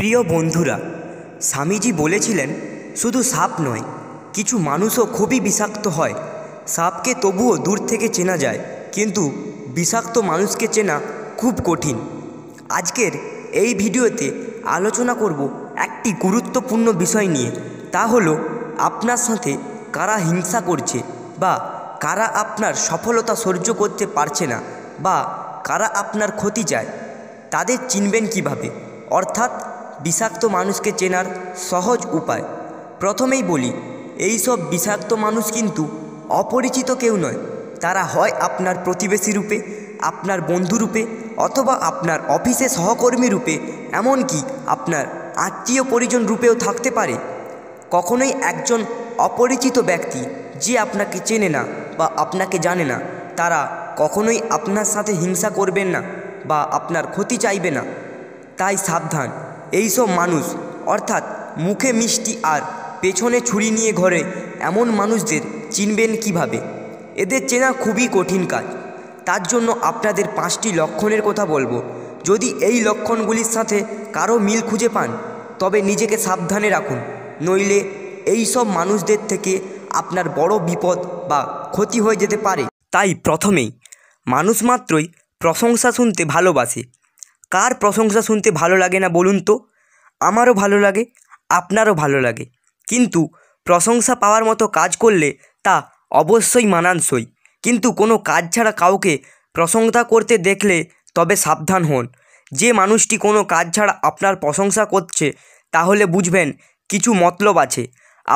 প্রিয় বন্ধুরা স্বামীজি বলেছিলেন শুধু সাপ নয় কিছু মানুষও খুবই বিষাক্ত হয় সাপকে তবুও দূর থেকে চেনা যায় কিন্তু বিষাক্ত মানুষকে চেনা খুব কঠিন আজকের এই ভিডিওতে আলোচনা করব একটি গুরুত্বপূর্ণ বিষয় নিয়ে তা হল আপনার সাথে কারা হিংসা করছে বা কারা আপনার সফলতা সহ্য করতে পারছে না বা কারা আপনার ক্ষতি চায় তাদের চিনবেন কিভাবে অর্থাৎ বিষাক্ত মানুষকে চেনার সহজ উপায় প্রথমেই বলি এই সব বিষাক্ত মানুষ কিন্তু অপরিচিত কেউ নয় তারা হয় আপনার প্রতিবেশী রূপে আপনার বন্ধু রূপে অথবা আপনার অফিসে সহকর্মী রূপে এমনকি আপনার আত্মীয় পরিজন রূপেও থাকতে পারে কখনোই একজন অপরিচিত ব্যক্তি যে আপনাকে চেনে না বা আপনাকে জানে না তারা কখনোই আপনার সাথে হিংসা করবেন না বা আপনার ক্ষতি চাইবে না তাই সাবধান এইসব মানুষ অর্থাৎ মুখে মিষ্টি আর পেছনে ছুরি নিয়ে ঘরে এমন মানুষদের চিনবেন কিভাবে এদের চেনা খুবই কঠিন কাজ তার জন্য আপনাদের পাঁচটি লক্ষণের কথা বলবো যদি এই লক্ষণগুলির সাথে কারো মিল খুঁজে পান তবে নিজেকে সাবধানে রাখুন নইলে এই সব মানুষদের থেকে আপনার বড় বিপদ বা ক্ষতি হয়ে যেতে পারে তাই প্রথমেই মানুষ মাত্রই প্রশংসা শুনতে ভালোবাসে কার প্রশংসা শুনতে ভালো লাগে না বলুন তো আমারও ভালো লাগে আপনারও ভালো লাগে কিন্তু প্রশংসা পাওয়ার মতো কাজ করলে তা অবশ্যই মানানসই কিন্তু কোনো কাজ ছাড়া কাউকে প্রশংসা করতে দেখলে তবে সাবধান হন যে মানুষটি কোনো কাজ ছাড়া আপনার প্রশংসা করছে তাহলে বুঝবেন কিছু মতলব আছে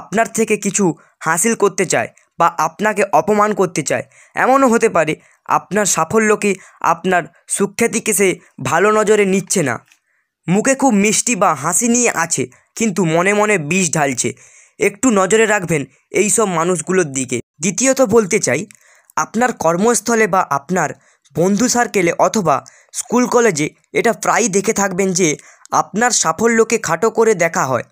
আপনার থেকে কিছু হাসিল করতে চায় বা আপনাকে অপমান করতে চায় এমনও হতে পারে আপনার সাফল্যকে আপনার সুখ্যাতিকে সে ভালো নজরে নিচ্ছে না মুখে খুব মিষ্টি বা হাসি নিয়ে আছে কিন্তু মনে মনে বিষ ঢালছে একটু নজরে রাখবেন এই সব মানুষগুলোর দিকে দ্বিতীয়ত বলতে চাই আপনার কর্মস্থলে বা আপনার বন্ধু সার্কেলে অথবা স্কুল কলেজে এটা প্রায়ই দেখে থাকবেন যে আপনার সাফল্যকে খাটো করে দেখা হয়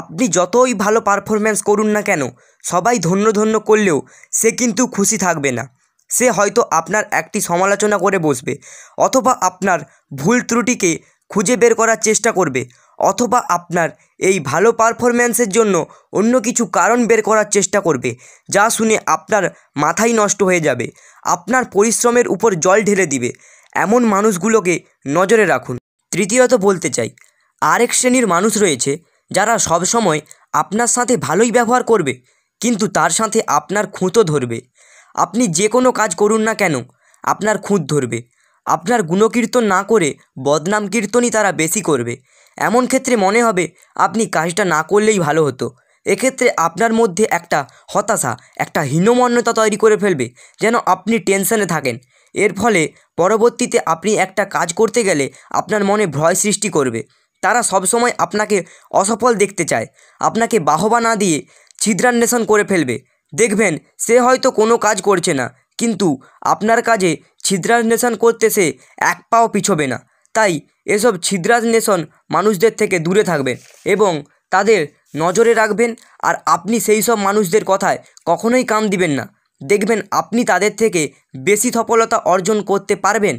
আপনি যতই ভালো পারফরম্যান্স করুন না কেন সবাই ধন্য ধন্য করলেও সে কিন্তু খুশি থাকবে না সে হয়তো আপনার একটি সমালোচনা করে বসবে অথবা আপনার ভুল ত্রুটিকে খুঁজে বের করার চেষ্টা করবে অথবা আপনার এই ভালো পারফরম্যান্সের জন্য অন্য কিছু কারণ বের করার চেষ্টা করবে যা শুনে আপনার মাথাই নষ্ট হয়ে যাবে আপনার পরিশ্রমের উপর জল ঢেলে দিবে এমন মানুষগুলোকে নজরে রাখুন তৃতীয়ত বলতে চাই আরেক শ্রেণীর মানুষ রয়েছে যারা সবসময় আপনার সাথে ভালোই ব্যবহার করবে কিন্তু তার সাথে আপনার খুঁতো ধরবে আপনি যে কোনো কাজ করুন না কেন আপনার খুঁত ধরবে আপনার গুণকীর্তন না করে বদনাম কীর্তনই তারা বেশি করবে এমন ক্ষেত্রে মনে হবে আপনি কাজটা না করলেই ভালো হতো এক্ষেত্রে আপনার মধ্যে একটা হতাশা একটা হীনমন্যতা তৈরি করে ফেলবে যেন আপনি টেনশনে থাকেন এর ফলে পরবর্তীতে আপনি একটা কাজ করতে গেলে আপনার মনে ভয় সৃষ্টি করবে তারা সবসময় আপনাকে অসফল দেখতে চায় আপনাকে বাহবা না দিয়ে ছিদ্রান্বেষণ করে ফেলবে দেখবেন সে হয়তো কোনো কাজ করছে না কিন্তু আপনার কাজে ছিদ্রান্বেষণ করতে সে এক পাও পিছবে না তাই এসব ছিদ্রান্বেষণ মানুষদের থেকে দূরে থাকবেন এবং তাদের নজরে রাখবেন আর আপনি সেই সব মানুষদের কথায় কখনোই কাম দিবেন না দেখবেন আপনি তাদের থেকে বেশি সফলতা অর্জন করতে পারবেন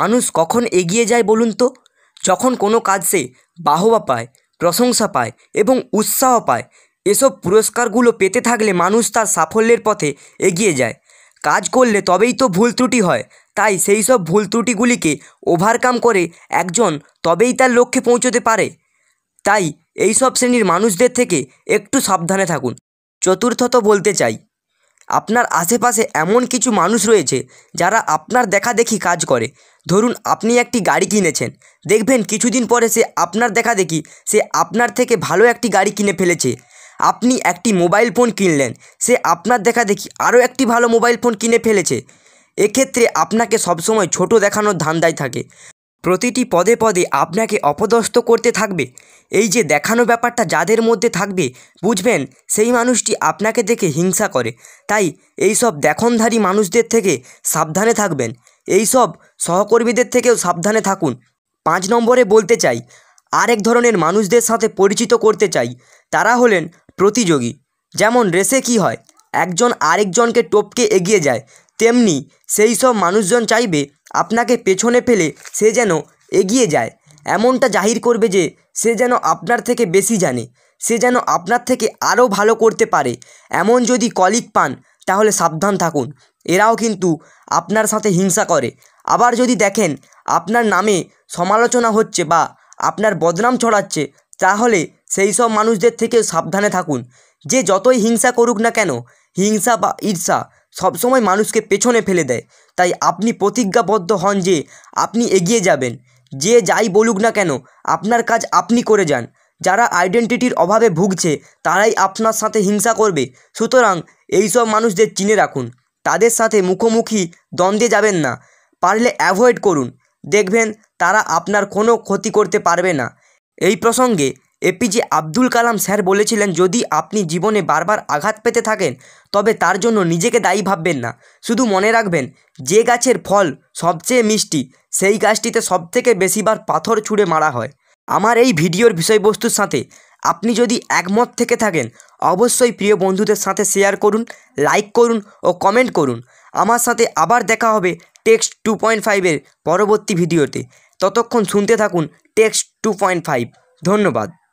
মানুষ কখন এগিয়ে যায় বলুন তো যখন কোনো কাজ সে বাহবা পায় প্রশংসা পায় এবং উৎসাহ পায় এসব পুরস্কারগুলো পেতে থাকলে মানুষ তার সাফল্যের পথে এগিয়ে যায় কাজ করলে তবেই তো ভুল ত্রুটি হয় তাই সেই সব ভুল ত্রুটিগুলিকে ওভারকাম করে একজন তবেই তার লক্ষ্যে পৌঁছতে পারে তাই এই সব শ্রেণীর মানুষদের থেকে একটু সাবধানে থাকুন চতুর্থত বলতে চাই আপনার আশেপাশে এমন কিছু মানুষ রয়েছে যারা আপনার দেখা দেখি কাজ করে ধরুন আপনি একটি গাড়ি কিনেছেন দেখবেন কিছুদিন পরে সে আপনার দেখা দেখি সে আপনার থেকে ভালো একটি গাড়ি কিনে ফেলেছে আপনি একটি মোবাইল ফোন কিনলেন সে আপনার দেখা দেখি আরও একটি ভালো মোবাইল ফোন কিনে ফেলেছে এক্ষেত্রে আপনাকে সবসময় ছোট দেখানোর ধান্দায় থাকে প্রতিটি পদে পদে আপনাকে অপদস্থ করতে থাকবে এই যে দেখানো ব্যাপারটা যাদের মধ্যে থাকবে বুঝবেন সেই মানুষটি আপনাকে দেখে হিংসা করে তাই এই সব দেখনধারী মানুষদের থেকে সাবধানে থাকবেন এই সব সহকর্মীদের থেকেও সাবধানে থাকুন পাঁচ নম্বরে বলতে চাই আরেক ধরনের মানুষদের সাথে পরিচিত করতে চাই তারা হলেন প্রতিযোগী যেমন রেসে কী হয় একজন আরেকজনকে টপকে এগিয়ে যায় তেমনি সেই সব মানুষজন চাইবে আপনাকে পেছনে ফেলে সে যেন এগিয়ে যায় এমনটা জাহির করবে যে সে যেন আপনার থেকে বেশি জানে সে যেন আপনার থেকে আরও ভালো করতে পারে এমন যদি কলিগ পান তাহলে সাবধান থাকুন এরাও কিন্তু আপনার সাথে হিংসা করে আবার যদি দেখেন আপনার নামে সমালোচনা হচ্ছে বা আপনার বদনাম ছড়াচ্ছে তাহলে সেই সব মানুষদের থেকে সাবধানে থাকুন যে যতই হিংসা করুক না কেন হিংসা বা ঈর্ষা সবসময় মানুষকে পেছনে ফেলে দেয় তাই আপনি প্রতিজ্ঞাবদ্ধ হন যে আপনি এগিয়ে যাবেন যে যাই বলুক না কেন আপনার কাজ আপনি করে যান যারা আইডেন্টিটির অভাবে ভুগছে তারাই আপনার সাথে হিংসা করবে সুতরাং এই সব মানুষদের চিনে রাখুন তাদের সাথে মুখোমুখি দ্বন্দ্বে যাবেন না পারলে অ্যাভয়েড করুন দেখবেন তারা আপনার কোনো ক্ষতি করতে পারবে না এই প্রসঙ্গে এপিজে আব্দুল কালাম স্যার বলেছিলেন যদি আপনি জীবনে বারবার আঘাত পেতে থাকেন তবে তার জন্য নিজেকে দায়ী ভাববেন না শুধু মনে রাখবেন যে গাছের ফল সবচেয়ে মিষ্টি সেই গাছটিতে সবথেকে বেশিবার পাথর ছুঁড়ে মারা হয় আমার এই ভিডিওর বিষয়বস্তুর সাথে আপনি যদি একমত থেকে থাকেন অবশ্যই প্রিয় বন্ধুদের সাথে শেয়ার করুন লাইক করুন ও কমেন্ট করুন আমার সাথে আবার দেখা হবে টেক্সট টু পয়েন্ট ফাইভের পরবর্তী ভিডিওতে ততক্ষণ শুনতে থাকুন টেক্সট টু পয়েন্ট ফাইভ ধন্যবাদ